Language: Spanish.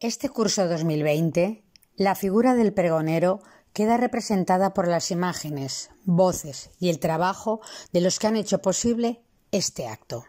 Este curso 2020, la figura del pregonero queda representada por las imágenes, voces y el trabajo de los que han hecho posible este acto.